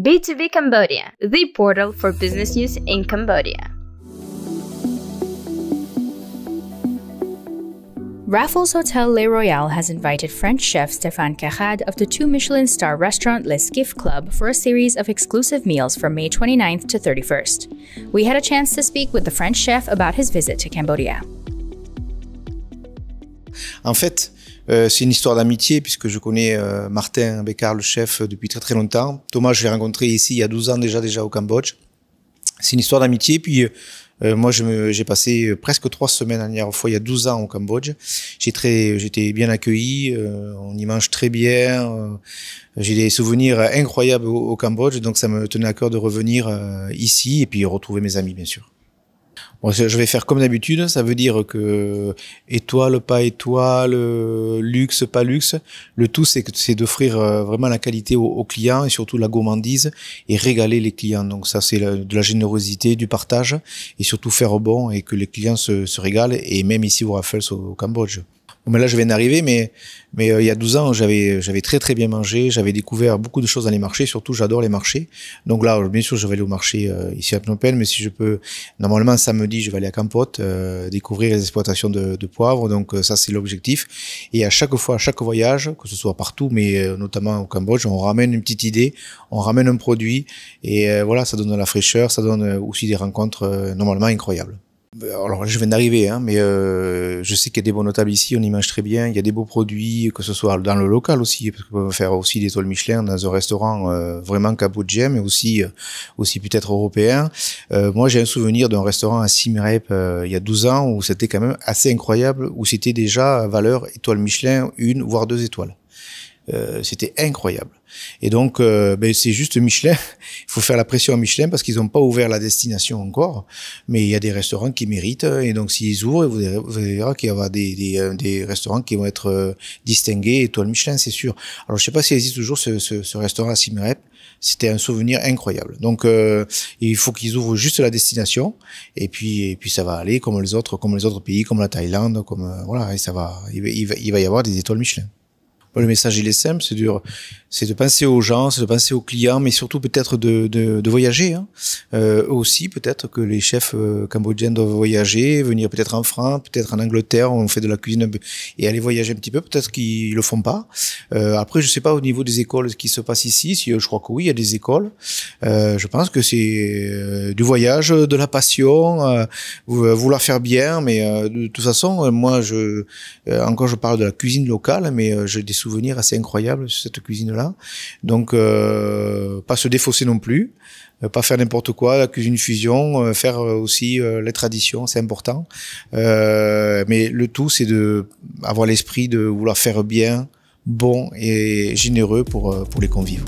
B2B Cambodia, the portal for business use in Cambodia. Raffles Hotel Le Royal has invited French chef Stéphane Cajad of the two Michelin star restaurant Les Skiff Club for a series of exclusive meals from May 29th to 31st. We had a chance to speak with the French chef about his visit to Cambodia. En fait, Euh, c'est une histoire d'amitié puisque je connais euh, Martin Bécard, le chef, depuis très très longtemps. Thomas, je l'ai rencontré ici il y a 12 ans déjà, déjà au Cambodge. C'est une histoire d'amitié. Puis euh, moi, j'ai passé presque trois semaines la dernière fois, il y a 12 ans au Cambodge. j'ai J'étais bien accueilli, on y mange très bien. j'ai des souvenirs incroyables au, Cambodge, donc ça me tenait à cœur de revenir ici et puis retrouver mes amis, bien sûr je vais faire comme d'habitude, ça veut dire que étoile, pas étoile, luxe, pas luxe, le tout c'est d'offrir euh, vraiment la qualité aux, clients et surtout la gourmandise et régaler les clients. Donc ça c'est de la générosité, du partage et surtout faire bon et que les clients se, régalent et même ici au Raffles au Cambodge mais là, je viens d'arriver, mais, mais euh, il y a 12 ans, j'avais, j'avais très très bien mangé, j'avais découvert beaucoup de choses dans les marchés, surtout j'adore les marchés. Donc là, bien sûr, je vais aller au marché euh, ici à Phnom Penh, mais si je peux, normalement samedi, je vais aller à Campote, euh, découvrir les exploitations de, de poivre, donc ça c'est l'objectif. Et à chaque fois, à chaque voyage, que ce soit partout, mais notamment au Cambodge, on ramène une petite idée, on ramène un produit, et voilà, ça donne de la fraîcheur, ça donne aussi des rencontres normalement incroyables. Euh, alors, je viens d'arriver, hein, mais euh, je sais qu'il y a des bons notables ici, on y mange très bien. Il y a des beaux produits, que ce soit dans le local aussi, parce qu'on peut faire aussi des étoiles Michelin dans un restaurant euh, vraiment gem mais aussi, euh, aussi peut-être européen. moi, j'ai un souvenir d'un restaurant à Simrep il y a 12 ans où c'était quand même assez incroyable, où c'était déjà valeur étoile Michelin, une voire deux étoiles. Euh, c'était incroyable. Et donc, euh, ben, c'est juste Michelin. Il faut faire la pression à Michelin parce qu'ils n'ont pas ouvert la destination encore. Mais il y a des restaurants qui méritent. Et donc, s'ils ouvrent, vous verrez, qu'il y aura des, des, euh, des, restaurants qui vont être distingués, étoile Michelin, c'est sûr. Alors, je ne sais pas s'il existe toujours ce, ce, ce restaurant à Simerep. C'était un souvenir incroyable. Donc, il faut qu'ils ouvrent juste la destination. Et puis, et puis, ça va aller comme les autres, comme les autres pays, comme la Thaïlande, comme voilà. Et ça va, il va, il va y avoir des étoiles Michelin le message, il est simple, c'est dur c'est de penser aux gens, c'est de penser aux clients, mais surtout peut-être de, de, de, voyager. Hein. Euh, aussi, peut-être que les chefs euh, cambodgiens doivent voyager, venir peut-être en France, peut-être en Angleterre, on fait de la cuisine et aller voyager un petit peu. Peut-être qu'ils le font pas. Euh, après, je sais pas au niveau des écoles ce qui se passe ici. Si, euh, je crois que oui, il y a des écoles. Euh, je pense que c'est du voyage, de la passion, vouloir faire bien. Mais de toute façon, moi, je encore je parle de la cuisine locale, mais j'ai des souvenirs assez incroyables sur cette cuisine-là donc, euh, pas se défausser non plus, euh, pas faire n'importe quoi, Accuser une fusion, euh, faire aussi les traditions, c'est important. mais le tout, c'est de avoir l'esprit de vouloir faire bien, bon et généreux pour, pour les convives.